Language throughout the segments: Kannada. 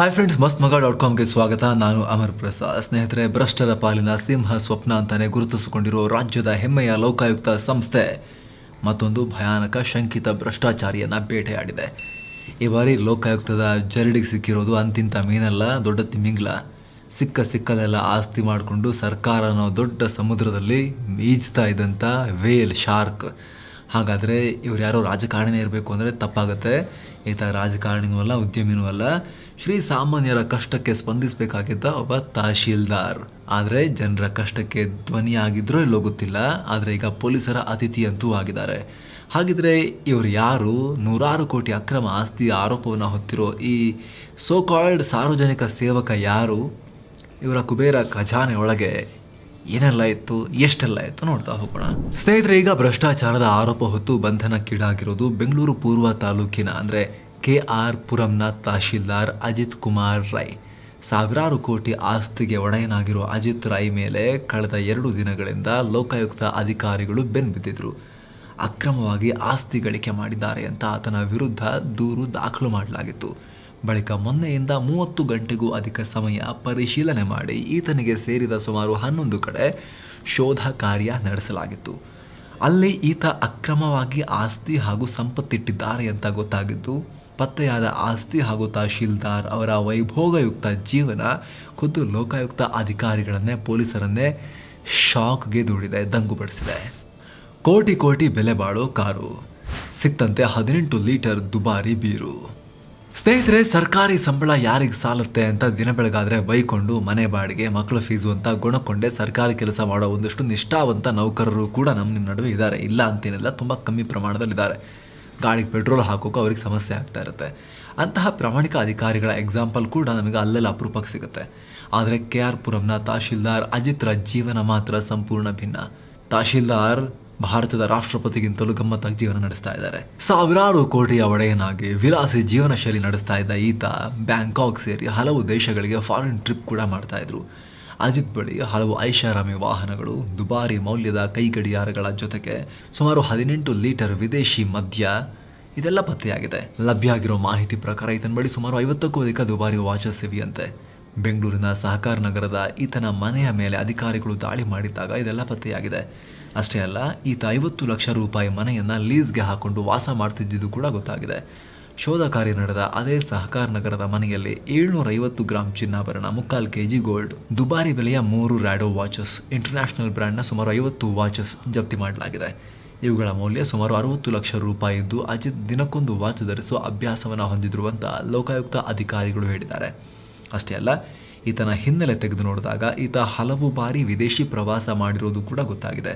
ಹಾಯ್ ಫ್ರೆಂಡ್ಸ್ ಮಸ್ತ್ ಮಗ ಡಾಟ್ ಕಾಮ್ಗೆ ಸ್ವಾಗತ ನಾನು ಅಮರ್ ಪ್ರಸಾದ್ ಸ್ನೇಹಿತರೆ ಭ್ರಷ್ಟರ ಪಾಲಿನ ಸಿಂಹ ಸ್ವಪ್ನ ಅಂತಾನೆ ಗುರುತಿಸಿಕೊಂಡಿರೋ ರಾಜ್ಯದ ಹೆಮ್ಮೆಯ ಲೋಕಾಯುಕ್ತ ಸಂಸ್ಥೆ ಮತ್ತೊಂದು ಭಯಾನಕ ಶಂಕಿತ ಭ್ರಷ್ಟಾಚಾರಿಯನ್ನು ಬೇಟೆಯಾಡಿದೆ ಈ ಬಾರಿ ಲೋಕಾಯುಕ್ತದ ಜರಡಿಗೆ ಸಿಕ್ಕಿರೋದು ಅಂತಿಂತ ಮೀನಲ್ಲ ದೊಡ್ಡ ತಿಮಿಂಗ್ಲ ಸಿಕ್ಕ ಸಿಕ್ಕಲೆಲ್ಲ ಆಸ್ತಿ ಮಾಡಿಕೊಂಡು ಸರ್ಕಾರ ಅನ್ನೋ ದೊಡ್ಡ ಸಮುದ್ರದಲ್ಲಿ ಈಜ್ತಾ ಇದ್ದಂಥ ವೇಲ್ ಶಾರ್ಕ್ ಹಾಗಾದರೆ ಇವ್ರು ಯಾರೋ ರಾಜಕಾರಣಿನೇ ಇರಬೇಕು ಅಂದರೆ ತಪ್ಪಾಗುತ್ತೆ ಈತ ರಾಜಕಾರಣಿನೂ ಅಲ್ಲ ಉದ್ಯಮಿನೂ ಅಲ್ಲ ಶ್ರೀ ಸಾಮಾನ್ಯರ ಕಷ್ಟಕ್ಕೆ ಸ್ಪಂದಿಸಬೇಕಾಗಿದ್ದ ಒಬ್ಬ ತಹಶೀಲ್ದಾರ್ ಆದರೆ ಜನರ ಕಷ್ಟಕ್ಕೆ ಧ್ವನಿಯಾಗಿದ್ರೋ ಇಲ್ಲೋ ಗೊತ್ತಿಲ್ಲ ಆದರೆ ಈಗ ಪೊಲೀಸರ ಅತಿಥಿಯಂತೂ ಆಗಿದ್ದಾರೆ ಹಾಗಿದ್ರೆ ಇವರು ಯಾರು ನೂರಾರು ಕೋಟಿ ಅಕ್ರಮ ಆಸ್ತಿ ಆರೋಪವನ್ನು ಹೊತ್ತಿರೋ ಈ ಸೋಕಾಲ್ಡ್ ಸಾರ್ವಜನಿಕ ಸೇವಕ ಯಾರು ಇವರ ಕುಬೇರ ಖಜಾನೆ ಒಳಗೆ ಏನೆಲ್ಲ ಇತ್ತು ಎಷ್ಟೆಲ್ಲ ಇತ್ತು ನೋಡ್ತಾ ಹೋಗೋಣ ಸ್ನೇಹಿತರೆ ಈಗ ಭ್ರಷ್ಟಾಚಾರದ ಆರೋಪ ಹೊತ್ತು ಬಂಧನಕ್ಕೀಡಾಗಿರೋದು ಬೆಂಗಳೂರು ಪೂರ್ವ ತಾಲೂಕಿನ ಅಂದ್ರೆ ಕೆ ಆರ್ ಪುರಂನ ತಹಶೀಲ್ದಾರ್ ಅಜಿತ್ ಕುಮಾರ್ ರೈ ಸಾವಿರಾರು ಕೋಟಿ ಆಸ್ತಿಗೆ ಒಡೆಯನಾಗಿರುವ ಅಜಿತ್ ರೈ ಮೇಲೆ ಕಳೆದ ಎರಡು ದಿನಗಳಿಂದ ಲೋಕಾಯುಕ್ತ ಅಧಿಕಾರಿಗಳು ಬೆನ್ಬಿದ್ದಿದ್ರು ಅಕ್ರಮವಾಗಿ ಆಸ್ತಿ ಗಳಿಕೆ ಮಾಡಿದ್ದಾರೆ ಅಂತ ಆತನ ವಿರುದ್ಧ ದೂರು ದಾಖಲು ಮಾಡಲಾಗಿತ್ತು ಬಳಿಕ ಮೊನ್ನೆಯಿಂದ ಮೂವತ್ತು ಗಂಟೆಗೂ ಅಧಿಕ ಸಮಯ ಪರಿಶೀಲನೆ ಮಾಡಿ ಈತನಿಗೆ ಸೇರಿದ ಸುಮಾರು ಹನ್ನೊಂದು ಕಡೆ ಶೋಧ ಕಾರ್ಯ ನಡೆಸಲಾಗಿತ್ತು ಅಲ್ಲಿ ಈತ ಅಕ್ರಮವಾಗಿ ಆಸ್ತಿ ಹಾಗೂ ಸಂಪತ್ತಿಟ್ಟಿದ್ದಾರೆ ಅಂತ ಗೊತ್ತಾಗಿದ್ದು ಪತ್ತೆಯಾದ ಆಸ್ತಿ ಹಾಗೂ ತಹಶೀಲ್ದಾರ್ ಅವರ ವೈಭೋಗಯುಕ್ತ ಜೀವನ ಖುದ್ದು ಲೋಕಾಯುಕ್ತ ಅಧಿಕಾರಿಗಳನ್ನೇ ಪೊಲೀಸರನ್ನೇ ಶಾಕ್ಗೆ ದೂಡಿದೆ ದಂಗುಪಡಿಸಿದೆ ಕೋಟಿ ಕೋಟಿ ಬೆಲೆ ಬಾಳೋ ಕಾರು ಸಿಕ್ತಂತೆ ಹದಿನೆಂಟು ಲೀಟರ್ ದುಬಾರಿ ಬೀರು ಸ್ನೇಹಿತರೆ ಸರ್ಕಾರಿ ಸಂಬಳ ಯಾರಿಗೆ ಸಾಲುತ್ತೆ ಅಂತ ದಿನ ಬೆಳಗಾದ್ರೆ ಬೈಕೊಂಡು ಮನೆ ಬಾಡಿಗೆ ಮಕ್ಕಳ ಫೀಸು ಅಂತ ಗುಣಕೊಂಡೆ ಸರ್ಕಾರಿ ಕೆಲಸ ಮಾಡೋ ಒಂದಷ್ಟು ನಿಷ್ಠಾವಂತ ನೌಕರರು ಕೂಡ ನಮ್ಮ ನಿಮ್ಮ ನಡುವೆ ಇದ್ದಾರೆ ಇಲ್ಲ ಅಂತೇನಿಲ್ಲ ತುಂಬ ಕಮ್ಮಿ ಪ್ರಮಾಣದಲ್ಲಿ ಇದ್ದಾರೆ ಗಾಡಿಗೆ ಪೆಟ್ರೋಲ್ ಹಾಕೋಕೆ ಅವ್ರಿಗೆ ಸಮಸ್ಯೆ ಆಗ್ತಾ ಇರುತ್ತೆ ಅಂತಹ ಪ್ರಾಮಾಣಿಕ ಅಧಿಕಾರಿಗಳ ಎಕ್ಸಾಂಪಲ್ ಕೂಡ ನಮಗೆ ಅಲ್ಲೆಲ್ಲ ಅಪರೂಪಕ್ಕೆ ಸಿಗುತ್ತೆ ಆದರೆ ಕೆ ಆರ್ ಪುರಂನ ತಹಶೀಲ್ದಾರ್ ಅಜಿತ್ರ ಜೀವನ ಮಾತ್ರ ಸಂಪೂರ್ಣ ಭಿನ್ನ ತಹಶೀಲ್ದಾರ್ ಭಾರತದ ರಾಷ್ಟ್ರಪತಿಗಿಂತಲೂ ಗಮ್ಮತ್ತಾಗಿ ಜೀವನ ನಡೆಸ್ತಾ ಇದ್ದಾರೆ ಸಾವಿರಾರು ಕೋಟಿಯ ಒಡೆಯನಾಗಿ ವಿಲಾಸಿ ಜೀವನ ಶೈಲಿ ನಡೆಸ್ತಾ ಇದ್ದ ಈತ ಬ್ಯಾಂಕಾಕ್ ಸೇರಿ ಹಲವು ದೇಶಗಳಿಗೆ ಫಾರಿನ್ ಟ್ರಿಪ್ ಕೂಡ ಮಾಡ್ತಾ ಇದ್ರು ಅಜಿತ್ ಬಳಿ ಹಲವು ಐಷಾರಾಮಿ ವಾಹನಗಳು ದುಬಾರಿ ಮೌಲ್ಯದ ಕೈ ಗಡಿಯಾರಗಳ ಜೊತೆಗೆ ಸುಮಾರು ಹದಿನೆಂಟು ಲೀಟರ್ ವಿದೇಶಿ ಮದ್ಯ ಇದೆಲ್ಲ ಪತ್ತೆಯಾಗಿದೆ ಲಭ್ಯ ಆಗಿರೋ ಮಾಹಿತಿ ಪ್ರಕಾರ ಈತನ ಬಳಿ ಸುಮಾರು ಐವತ್ತಕ್ಕೂ ಅಧಿಕ ದುಬಾರಿ ವಾಚಸ್ ಬೆಂಗಳೂರಿನ ಸಹಕಾರ ನಗರದ ಈತನ ಮನೆಯ ಮೇಲೆ ಅಧಿಕಾರಿಗಳು ದಾಳಿ ಮಾಡಿದ್ದಾಗ ಇದೆಲ್ಲ ಪತ್ತೆಯಾಗಿದೆ ಅಷ್ಟೇ ಅಲ್ಲ ಈತ ಐವತ್ತು ಲಕ್ಷ ರೂಪಾಯಿ ಮನೆಯನ್ನು ಲೀಸ್ಗೆ ಹಾಕೊಂಡು ವಾಸ ಮಾಡ್ತಿದ್ದಿದ್ದು ಕೂಡ ಗೊತ್ತಾಗಿದೆ ಶೋಧ ಕಾರ್ಯ ನಡೆದ ಅದೇ ಸಹಕಾರ ನಗರದ ಮನೆಯಲ್ಲಿ ಏಳ್ನೂರ ಐವತ್ತು ಗ್ರಾಮ್ ಚಿನ್ನಾಭರಣ ಮುಕ್ಕಾಲ್ ಕೆಜಿ ಗೋಲ್ಡ್ ದುಬಾರಿ ಬೆಲೆಯ ಮೂರು ರ್ಯಾಡೋ ವಾಚಸ್ ಇಂಟರ್ನ್ಯಾಷನಲ್ ಬ್ರ್ಯಾಂಡ್ನ ಸುಮಾರು ಐವತ್ತು ವಾಚಸ್ ಜಪ್ತಿ ಮಾಡಲಾಗಿದೆ ಇವುಗಳ ಮೌಲ್ಯ ಸುಮಾರು ಅರವತ್ತು ಲಕ್ಷ ರೂಪಾಯಿ ಇದ್ದು ಅಜಿತ್ ದಿನಕ್ಕೊಂದು ವಾಚ್ ಧರಿಸುವ ಅಭ್ಯಾಸವನ್ನು ಅಂತ ಲೋಕಾಯುಕ್ತ ಅಧಿಕಾರಿಗಳು ಹೇಳಿದ್ದಾರೆ ಅಷ್ಟೇ ಅಲ್ಲ ಈತನ ಹಿನ್ನೆಲೆ ತೆಗೆದು ನೋಡಿದಾಗ ಈತ ಹಲವು ಬಾರಿ ವಿದೇಶಿ ಪ್ರವಾಸ ಮಾಡಿರೋದು ಕೂಡ ಗೊತ್ತಾಗಿದೆ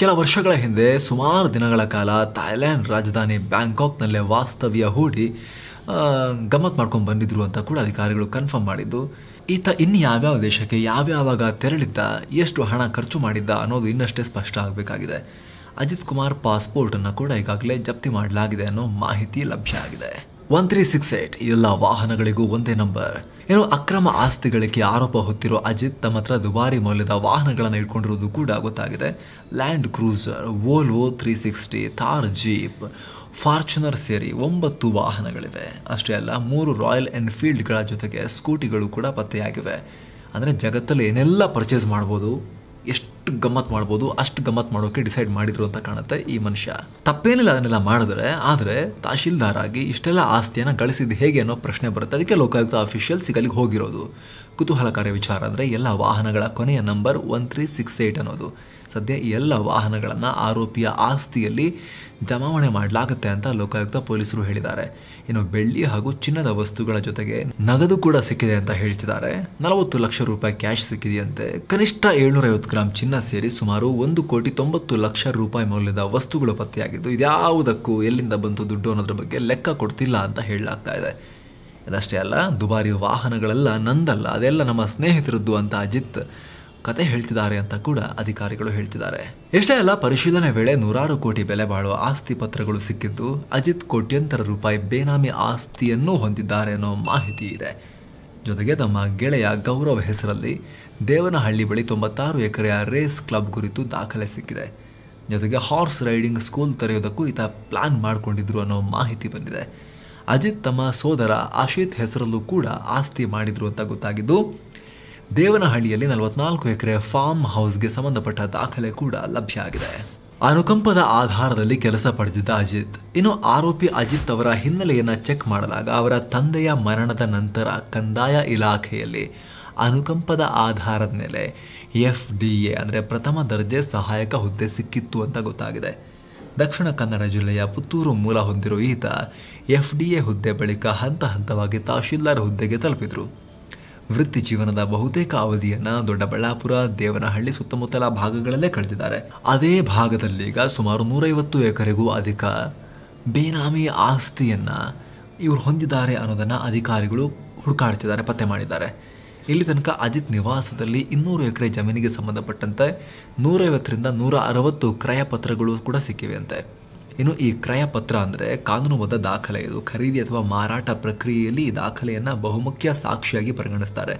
ಕೆಲ ವರ್ಷಗಳ ಹಿಂದೆ ಸುಮಾರು ದಿನಗಳ ಕಾಲ ಥಾಯ್ಲ್ಯಾಂಡ್ ರಾಜಧಾನಿ ಬ್ಯಾಂಕಾಕ್ನಲ್ಲೇ ವಾಸ್ತವ್ಯ ಹೂಡಿ ಗಮ್ಮತ್ ಮಾಡ್ಕೊಂಡು ಬಂದಿದ್ರು ಅಂತ ಕೂಡ ಅಧಿಕಾರಿಗಳು ಕನ್ಫರ್ಮ್ ಮಾಡಿದ್ದು ಈತ ಇನ್ನು ಯಾವ್ಯಾವ ದೇಶಕ್ಕೆ ಯಾವ್ಯಾವಾಗ ತೆರಳಿದ್ದ ಎಷ್ಟು ಹಣ ಖರ್ಚು ಮಾಡಿದ್ದ ಅನ್ನೋದು ಇನ್ನಷ್ಟೇ ಸ್ಪಷ್ಟ ಆಗಬೇಕಾಗಿದೆ ಅಜಿತ್ ಕುಮಾರ್ ಪಾಸ್ಪೋರ್ಟನ್ನು ಕೂಡ ಈಗಾಗಲೇ ಜಪ್ತಿ ಮಾಡಲಾಗಿದೆ ಅನ್ನೋ ಮಾಹಿತಿ ಲಭ್ಯ ಆಗಿದೆ ಒನ್ ತ್ರೀ ಸಿಕ್ಸ್ ಏಟ್ ಎಲ್ಲ ವಾಹನಗಳಿಗೂ ಒಂದೇ ನಂಬರ್ ಏನು ಅಕ್ರಮ ಆಸ್ತಿಗಳಿಗೆ ಆರೋಪ ಹೊತ್ತಿರೋ ಅಜಿತ್ ತಮ್ಮ ಹತ್ರ ದುಬಾರಿ ಮೌಲ್ಯದ ವಾಹನಗಳನ್ನು ಇಟ್ಕೊಂಡಿರೋದು ಕೂಡ ಗೊತ್ತಾಗಿದೆ Land Cruiser Volvo three sixty Thar jeep Fortuner ಸೇರಿ ಒಂಬತ್ತು ವಾಹನಗಳಿವೆ ಅಷ್ಟೇ ಅಲ್ಲ ಮೂರು ರಾಯಲ್ ಎನ್ಫೀಲ್ಡ್ಗಳ ಜೊತೆಗೆ ಸ್ಕೂಟಿಗಳು ಕೂಡ ಪತ್ತೆಯಾಗಿವೆ ಅಂದರೆ ಜಗತ್ತಲ್ಲಿ ಏನೆಲ್ಲ ಪರ್ಚೇಸ್ ಮಾಡ್ಬೋದು ಎಷ್ಟು ಗಮ್ಮತ್ ಮಾಡ್ಬೋದು ಅಷ್ಟು ಗಮ್ಮತ್ ಮಾಡೋಕೆ ಡಿಸೈಡ್ ಮಾಡಿದ್ರು ಅಂತ ಕಾಣುತ್ತೆ ಈ ಮನುಷ್ಯ ತಪ್ಪೇನಿಲ್ಲ ಅದನ್ನೆಲ್ಲ ಮಾಡಿದ್ರೆ ಆದರೆ ತಹಶೀಲ್ದಾರ್ ಆಗಿ ಇಷ್ಟೆಲ್ಲ ಆಸ್ತಿಯನ್ನು ಗಳಿಸಿದ್ದು ಹೇಗೆ ಅನ್ನೋ ಪ್ರಶ್ನೆ ಬರುತ್ತೆ ಅದಕ್ಕೆ ಲೋಕಾಯುಕ್ತ ಅಫಿಷಿಯಲ್ ಈಗ ಹೋಗಿರೋದು ಕುತೂಹಲಕಾರಿ ವಿಚಾರ ಅಂದರೆ ಎಲ್ಲ ವಾಹನಗಳ ಕೊನೆಯ number one three six eight ಅನ್ನೋದು ಸದ್ಯ ಎಲ್ಲ ವಾಹನಗಳನ್ನು ಆರೋಪಿಯ ಆಸ್ತಿಯಲ್ಲಿ ಜಮಾವಣೆ ಮಾಡಲಾಗುತ್ತೆ ಅಂತ ಲೋಕಾಯುಕ್ತ ಪೊಲೀಸರು ಹೇಳಿದ್ದಾರೆ ಇನ್ನು ಬೆಳ್ಳಿ ಹಾಗೂ ಚಿನ್ನದ ವಸ್ತುಗಳ ಜೊತೆಗೆ ನಗದು ಕೂಡ ಸಿಕ್ಕಿದೆ ಅಂತ ಹೇಳ್ತಿದ್ದಾರೆ ನಲವತ್ತು ಲಕ್ಷ ರೂಪಾಯಿ ಕ್ಯಾಶ್ ಸಿಕ್ಕಿದೆಯಂತೆ ಕನಿಷ್ಠ ಐವತ್ತು ಗ್ರಾಮ್ ಚಿನ್ನ ಸೇರಿ ಸುಮಾರು ಒಂದು ಕೋಟಿ ತೊಂಬತ್ತು ಲಕ್ಷ ರೂಪಾಯಿ ಮೌಲ್ಯದ ವಸ್ತುಗಳು ಪತ್ತೆಯಾಗಿದ್ದು ಇದ್ಯಾವುದಕ್ಕೂ ಎಲ್ಲಿಂದ ಬಂತು ದುಡ್ಡು ಅನ್ನೋದ್ರ ಬಗ್ಗೆ ಲೆಕ್ಕ ಕೊಡ್ತಿಲ್ಲ ಅಂತ ಹೇಳಲಾಗ್ತಾ ಇದೆ ಅದಷ್ಟೇ ಅಲ್ಲ ದುಬಾರಿ ವಾಹನಗಳೆಲ್ಲ ನಂದಲ್ಲ ಅದೆಲ್ಲ ನಮ್ಮ ಸ್ನೇಹಿತರದ್ದು ಅಂತ ಅಜಿತ್ ಕತೆ ಹೇಳ್ತಿದ್ದಾರೆ ಅಂತ ಕೂಡ ಅಧಿಕಾರಿಗಳು ಹೇಳ್ತಿದ್ದಾರೆ ಎಷ್ಟೇ ಅಲ್ಲ ಪರಿಶೀಲನೆ ವೇಳೆ ನೂರಾರು ಕೋಟಿ ಬೆಲೆ ಬಾಳುವ ಆಸ್ತಿ ಪತ್ರಗಳು ಸಿಕ್ಕಿದ್ದು ಅಜಿತ್ ಕೋಟ್ಯಂತರ ರೂಪಾಯಿ ಬೇನಾಮಿ ಆಸ್ತಿಯನ್ನು ಹೊಂದಿದ್ದಾರೆ ಅನ್ನೋ ಮಾಹಿತಿ ಇದೆ ಜೊತೆಗೆ ತಮ್ಮ ಗೆಳೆಯ ಗೌರವ ಹೆಸರಲ್ಲಿ ದೇವನಹಳ್ಳಿ ಬಳಿ ತೊಂಬತ್ತಾರು ಎಕರೆಯ ರೇಸ್ ಕ್ಲಬ್ ಕುರಿತು ದಾಖಲೆ ಸಿಕ್ಕಿದೆ ಜೊತೆಗೆ ಹಾರ್ಸ್ ರೈಡಿಂಗ್ ಸ್ಕೂಲ್ ತೆರೆಯೋದಕ್ಕೂ ಈತ ಪ್ಲಾನ್ ಮಾಡಿಕೊಂಡಿದ್ರು ಅನ್ನೋ ಮಾಹಿತಿ ಬಂದಿದೆ ಅಜಿತ್ ತಮ್ಮ ಸೋದರ ಆಶಿತ್ ಹೆಸರಲ್ಲೂ ಕೂಡ ಆಸ್ತಿ ಮಾಡಿದ್ರು ಅಂತ ಗೊತ್ತಾಗಿದ್ದು ದೇವನಹಳ್ಳಿಯಲ್ಲಿ ನಲವತ್ನಾಲ್ಕು ಎಕರೆ ಫಾರ್ಮ್ ಹೌಸ್ಗೆ ಸಂಬಂಧಪಟ್ಟ ದಾಖಲೆ ಕೂಡ ಲಭ್ಯ ಆಗಿದೆ ಅನುಕಂಪದ ಆಧಾರದಲ್ಲಿ ಕೆಲಸ ಪಡೆದಿದ್ದ ಅಜಿತ್ ಇನ್ನು ಆರೋಪಿ ಅಜಿತ್ ಅವರ ಹಿನ್ನೆಲೆಯನ್ನು ಚೆಕ್ ಮಾಡಲಾಗ ಅವರ ತಂದೆಯ ಮರಣದ ನಂತರ ಕಂದಾಯ ಇಲಾಖೆಯಲ್ಲಿ ಅನುಕಂಪದ ಆಧಾರದ ಮೇಲೆ ಎಫ್ ಡಿ ಎ ಅಂದರೆ ಪ್ರಥಮ ದರ್ಜೆ ಸಹಾಯಕ ಹುದ್ದೆ ಸಿಕ್ಕಿತ್ತು ಅಂತ ಗೊತ್ತಾಗಿದೆ ದಕ್ಷಿಣ ಕನ್ನಡ ಜಿಲ್ಲೆಯ ಪುತ್ತೂರು ಮೂಲ ಹೊಂದಿರುವ ಈತ ಎಫ್ ಡಿ ಎ ಹುದ್ದೆ ಬಳಿಕ ಹಂತ ಹಂತವಾಗಿ ತಹಶೀಲ್ದಾರ್ ಹುದ್ದೆಗೆ ತಲುಪಿದರು ವೃತ್ತಿ ಜೀವನದ ಬಹುತೇಕ ಅವಧಿಯನ್ನ ದೊಡ್ಡಬಳ್ಳಾಪುರ ದೇವನಹಳ್ಳಿ ಸುತ್ತಮುತ್ತಲ ಭಾಗಗಳಲ್ಲೇ ಕಳೆದಿದ್ದಾರೆ ಅದೇ ಭಾಗದಲ್ಲಿ ಈಗ ಸುಮಾರು ನೂರೈವತ್ತು ಎಕರೆಗೂ ಅಧಿಕ ಬೇನಾಮಿ ಆಸ್ತಿಯನ್ನ ಇವರು ಹೊಂದಿದ್ದಾರೆ ಅನ್ನೋದನ್ನ ಅಧಿಕಾರಿಗಳು ಹುಡುಕಾಡ್ತಿದ್ದಾರೆ ಪತ್ತೆ ಮಾಡಿದ್ದಾರೆ ಇಲ್ಲಿ ತನಕ ಅಜಿತ್ ನಿವಾಸದಲ್ಲಿ ಇನ್ನೂರು ಎಕರೆ ಜಮೀನಿಗೆ ಸಂಬಂಧಪಟ್ಟಂತೆ ನೂರೈವತ್ತರಿಂದ ನೂರ ಅರವತ್ತು ಕ್ರಯ ಪತ್ರಗಳು ಕೂಡ ಅಂತೆ ಇನ್ನು ಈ ಪತ್ರ ಅಂದ್ರೆ ಕಾನೂನುಬದ್ಧ ದಾಖಲೆ ಇದು ಖರೀದಿ ಅಥವಾ ಮಾರಾಟ ಪ್ರಕ್ರಿಯೆಯಲ್ಲಿ ಈ ದಾಖಲೆಯನ್ನ ಬಹುಮುಖ್ಯ ಸಾಕ್ಷಿಯಾಗಿ ಪರಿಗಣಿಸ್ತಾರೆ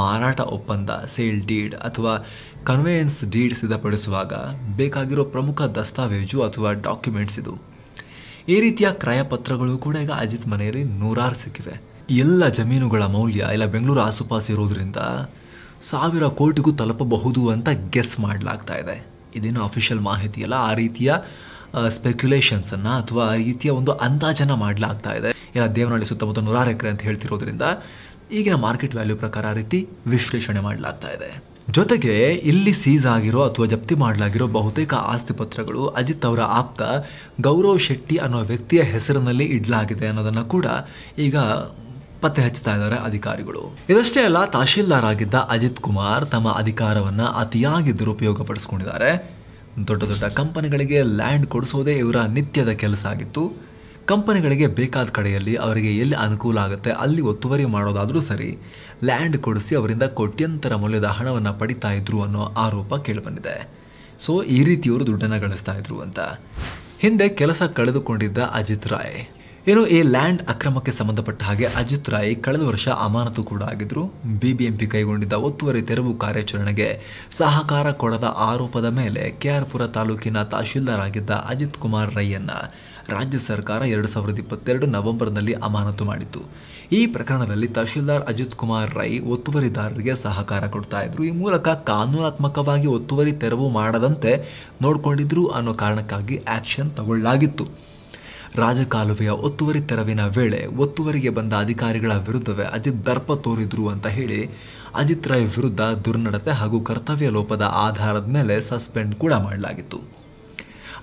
ಮಾರಾಟ ಒಪ್ಪಂದ ಸೇಲ್ ಡೀಡ್ ಅಥವಾ ಕನ್ವೆಯನ್ಸ್ ಡೀಡ್ ಸಿದ್ಧಪಡಿಸುವಾಗ ಬೇಕಾಗಿರೋ ಪ್ರಮುಖ ದಸ್ತಾವೇಜು ಅಥವಾ ಡಾಕ್ಯುಮೆಂಟ್ಸ್ ಇದು ಈ ರೀತಿಯ ಪತ್ರಗಳು ಕೂಡ ಈಗ ಅಜಿತ್ ಮನೆಯಲ್ಲಿ ನೂರಾರು ಸಿಕ್ಕಿವೆ ಎಲ್ಲ ಜಮೀನುಗಳ ಮೌಲ್ಯ ಇಲ್ಲ ಬೆಂಗಳೂರು ಆಸುಪಾಸು ಇರೋದ್ರಿಂದ ಸಾವಿರ ಕೋಟಿಗೂ ತಲುಪಬಹುದು ಅಂತ ಗೆಸ್ ಮಾಡಲಾಗ್ತಾ ಇದೆ ಇದೇನು ಅಫಿಷಿಯಲ್ ಮಾಹಿತಿ ಅಲ್ಲ ಆ ರೀತಿಯ ಸ್ಪೆಕ್ಯುಲೇಷನ್ಸನ್ನು ಅಥವಾ ರೀತಿಯ ಒಂದು ಅಂದಾಜನ ಮಾಡಲಾಗ್ತಾ ಇದೆ ಏನೋ ದೇವನಹಳ್ಳಿ ಸುತ್ತಮುತ್ತ ನೂರಾರು ಎಕರೆ ಅಂತ ಹೇಳ್ತಿರೋದ್ರಿಂದ ಈಗಿನ ಮಾರ್ಕೆಟ್ ವ್ಯಾಲ್ಯೂ ಪ್ರಕಾರ ರೀತಿ ವಿಶ್ಲೇಷಣೆ ಮಾಡಲಾಗ್ತಾ ಇದೆ ಜೊತೆಗೆ ಇಲ್ಲಿ ಸೀಸ್ ಆಗಿರೋ ಅಥವಾ ಜಪ್ತಿ ಮಾಡಲಾಗಿರೋ ಬಹುತೇಕ ಆಸ್ತಿ ಪತ್ರಗಳು ಅಜಿತ್ ಅವರ ಆಪ್ತ ಗೌರವ್ ಶೆಟ್ಟಿ ಅನ್ನೋ ವ್ಯಕ್ತಿಯ ಹೆಸರಿನಲ್ಲಿ ಇಡಲಾಗಿದೆ ಅನ್ನೋದನ್ನ ಕೂಡ ಈಗ ಪತ್ತೆ ಹಚ್ಚುತ್ತಾ ಇದ್ದಾರೆ ಅಧಿಕಾರಿಗಳು ಇದಷ್ಟೇ ಅಲ್ಲ ತಹಶೀಲ್ದಾರ್ ಆಗಿದ್ದ ಅಜಿತ್ ಕುಮಾರ್ ತಮ್ಮ ಅಧಿಕಾರವನ್ನ ಅತಿಯಾಗಿ ದುರುಪಯೋಗ ಪಡಿಸ್ಕೊಂಡಿದ್ದಾರೆ ದೊಡ್ಡ ದೊಡ್ಡ ಕಂಪನಿಗಳಿಗೆ ಲ್ಯಾಂಡ್ ಕೊಡಿಸೋದೇ ಇವರ ನಿತ್ಯದ ಕೆಲಸ ಆಗಿತ್ತು ಕಂಪನಿಗಳಿಗೆ ಬೇಕಾದ ಕಡೆಯಲ್ಲಿ ಅವರಿಗೆ ಎಲ್ಲಿ ಅನುಕೂಲ ಆಗುತ್ತೆ ಅಲ್ಲಿ ಒತ್ತುವರಿ ಮಾಡೋದಾದರೂ ಸರಿ ಲ್ಯಾಂಡ್ ಕೊಡಿಸಿ ಅವರಿಂದ ಕೋಟ್ಯಂತರ ಮೌಲ್ಯದ ಹಣವನ್ನು ಪಡಿತಾ ಇದ್ರು ಅನ್ನೋ ಆರೋಪ ಕೇಳಿಬಂದಿದೆ ಸೊ ಈ ರೀತಿಯವರು ದುಡ್ಡನ್ನು ಗಳಿಸ್ತಾ ಇದ್ರು ಅಂತ ಹಿಂದೆ ಕೆಲಸ ಕಳೆದುಕೊಂಡಿದ್ದ ಅಜಿತ್ ರಾಯ್ ಏನೋ ಈ ಲ್ಯಾಂಡ್ ಅಕ್ರಮಕ್ಕೆ ಸಂಬಂಧಪಟ್ಟ ಹಾಗೆ ಅಜಿತ್ ರಾಯ್ ಕಳೆದ ವರ್ಷ ಅಮಾನತು ಕೂಡ ಆಗಿದ್ರು ಬಿಬಿಎಂಪಿ ಕೈಗೊಂಡಿದ್ದ ಒತ್ತುವರಿ ತೆರವು ಕಾರ್ಯಾಚರಣೆಗೆ ಸಹಕಾರ ಕೊಡದ ಆರೋಪದ ಮೇಲೆ ಕೆಆರ್ಪುರ ತಾಲೂಕಿನ ತಹಶೀಲ್ದಾರ್ ಆಗಿದ್ದ ಅಜಿತ್ ಕುಮಾರ್ ರೈಯನ್ನ ರಾಜ್ಯ ಸರ್ಕಾರ ಎರಡು ಸಾವಿರದ ಇಪ್ಪತ್ತೆರಡು ನವೆಂಬರ್ನಲ್ಲಿ ಅಮಾನತು ಮಾಡಿತ್ತು ಈ ಪ್ರಕರಣದಲ್ಲಿ ತಹಶೀಲ್ದಾರ್ ಅಜಿತ್ ಕುಮಾರ್ ರೈ ಒತ್ತುವರಿದಾರರಿಗೆ ಸಹಕಾರ ಕೊಡ್ತಾ ಇದ್ರು ಈ ಮೂಲಕ ಕಾನೂನಾತ್ಮಕವಾಗಿ ಒತ್ತುವರಿ ತೆರವು ಮಾಡದಂತೆ ನೋಡಿಕೊಂಡಿದ್ರು ಅನ್ನೋ ಕಾರಣಕ್ಕಾಗಿ ಆಕ್ಷನ್ ತಗೊಳ್ಳಲಾಗಿತ್ತು ರಾಜಕಾಲುವೆಯ ಒತ್ತುವರಿ ತೆರವಿನ ವೇಳೆ ಒತ್ತುವರಿಗೆ ಬಂದ ಅಧಿಕಾರಿಗಳ ವಿರುದ್ಧವೇ ಅಜಿತ್ ದರ್ಪ ತೋರಿದ್ರು ಅಂತ ಹೇಳಿ ಅಜಿತ್ ರಾಯ್ ವಿರುದ್ಧ ದುರ್ನಡತೆ ಹಾಗೂ ಕರ್ತವ್ಯ ಲೋಪದ ಆಧಾರದ ಮೇಲೆ ಸಸ್ಪೆಂಡ್ ಕೂಡ ಮಾಡಲಾಗಿತ್ತು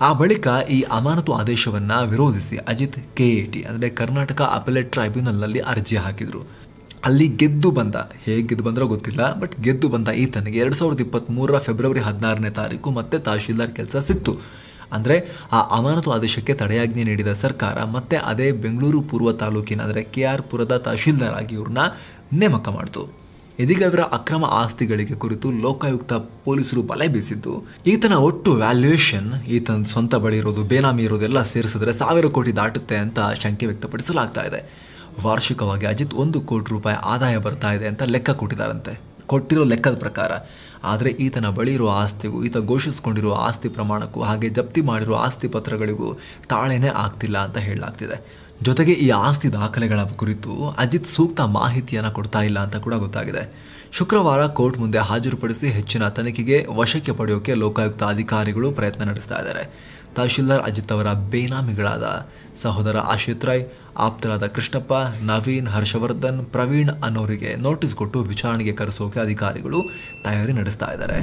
ಆ ಬಳಿಕ ಈ ಅಮಾನತು ಆದೇಶವನ್ನ ವಿರೋಧಿಸಿ ಅಜಿತ್ ಕೆಎಟಿ ಅಂದರೆ ಕರ್ನಾಟಕ ಅಪಲೇಟ್ ಟ್ರೈಬ್ಯುನಲ್ನಲ್ಲಿ ಅರ್ಜಿ ಹಾಕಿದರು ಅಲ್ಲಿ ಗೆದ್ದು ಬಂದ ಹೇಗೆ ಗೆದ್ದು ಬಂದರೋ ಗೊತ್ತಿಲ್ಲ ಬಟ್ ಗೆದ್ದು ಬಂದ ಈತನಿಗೆ ಎರಡು ಸಾವಿರದ ಮೂರರ ಫೆಬ್ರವರಿ ಹದಿನಾರನೇ ತಾರೀಕು ಮತ್ತೆ ತಹಶೀಲ್ದಾರ್ ಕೆಲಸ ಸಿಕ್ತು ಅಂದರೆ ಆ ಅಮಾನತು ಆದೇಶಕ್ಕೆ ತಡೆಯಾಜ್ಞೆ ನೀಡಿದ ಸರ್ಕಾರ ಮತ್ತೆ ಅದೇ ಬೆಂಗಳೂರು ಪೂರ್ವ ತಾಲೂಕಿನ ಅಂದರೆ ಕೆ ಆರ್ ಪುರದ ತಹಶೀಲ್ದಾರ್ ಆಗಿ ಇವ್ರನ್ನ ನೇಮಕ ಮಾಡಿತು ಇದೀಗ ಇವರ ಅಕ್ರಮ ಆಸ್ತಿಗಳಿಗೆ ಕುರಿತು ಲೋಕಾಯುಕ್ತ ಪೊಲೀಸರು ಬಲೆ ಬೀಸಿದ್ದು ಈತನ ಒಟ್ಟು ವ್ಯಾಲ್ಯೂಯೇಷನ್ ಈತನ ಸ್ವಂತ ಬಳಿ ಇರೋದು ಬೇನಾಮಿ ಇರೋದೆಲ್ಲ ಸೇರಿಸಿದ್ರೆ ಸಾವಿರ ಕೋಟಿ ದಾಟುತ್ತೆ ಅಂತ ಶಂಕೆ ವ್ಯಕ್ತಪಡಿಸಲಾಗ್ತಾ ಇದೆ ವಾರ್ಷಿಕವಾಗಿ ಅಜಿತ್ ಒಂದು ಕೋಟಿ ರೂಪಾಯಿ ಆದಾಯ ಬರ್ತಾ ಇದೆ ಅಂತ ಲೆಕ್ಕ ಕೊಟ್ಟಿದ್ದಾರಂತೆ ಕೊಟ್ಟಿರೋ ಲೆಕ್ಕದ ಪ್ರಕಾರ ಆದರೆ ಈತನ ಬಳಿ ಇರುವ ಆಸ್ತಿಗೂ ಈತ ಘೋಷಿಸಿಕೊಂಡಿರುವ ಆಸ್ತಿ ಪ್ರಮಾಣಕ್ಕೂ ಹಾಗೆ ಜಪ್ತಿ ಮಾಡಿರುವ ಆಸ್ತಿ ಪತ್ರಗಳಿಗೂ ತಾಳೆನೇ ಆಗ್ತಿಲ್ಲ ಅಂತ ಹೇಳಲಾಗ್ತಿದೆ ಜೊತೆಗೆ ಈ ಆಸ್ತಿ ದಾಖಲೆಗಳ ಕುರಿತು ಅಜಿತ್ ಸೂಕ್ತ ಮಾಹಿತಿಯನ್ನು ಕೊಡ್ತಾ ಇಲ್ಲ ಅಂತ ಕೂಡ ಗೊತ್ತಾಗಿದೆ ಶುಕ್ರವಾರ ಕೋರ್ಟ್ ಮುಂದೆ ಹಾಜರುಪಡಿಸಿ ಹೆಚ್ಚಿನ ತನಿಖೆಗೆ ವಶಕ್ಕೆ ಪಡೆಯೋಕೆ ಲೋಕಾಯುಕ್ತ ಅಧಿಕಾರಿಗಳು ಪ್ರಯತ್ನ ನಡೆಸ್ತಾ ಇದ್ದಾರೆ ತಹಶೀಲ್ದಾರ್ ಅಜಿತ್ ಅವರ ಬೇನಾಮಿಗಳಾದ ಸಹೋದರ ಆಶಿತ್ ರಾಯ್ ಆಪ್ತರಾದ ಕೃಷ್ಣಪ್ಪ ನವೀನ್ ಹರ್ಷವರ್ಧನ್ ಪ್ರವೀಣ್ ಅನ್ನೋರಿಗೆ ನೋಟಿಸ್ ಕೊಟ್ಟು ವಿಚಾರಣೆಗೆ ಕರೆಸೋಕೆ ಅಧಿಕಾರಿಗಳು ತಯಾರಿ ನಡೆಸ್ತಾ ಇದ್ದಾರೆ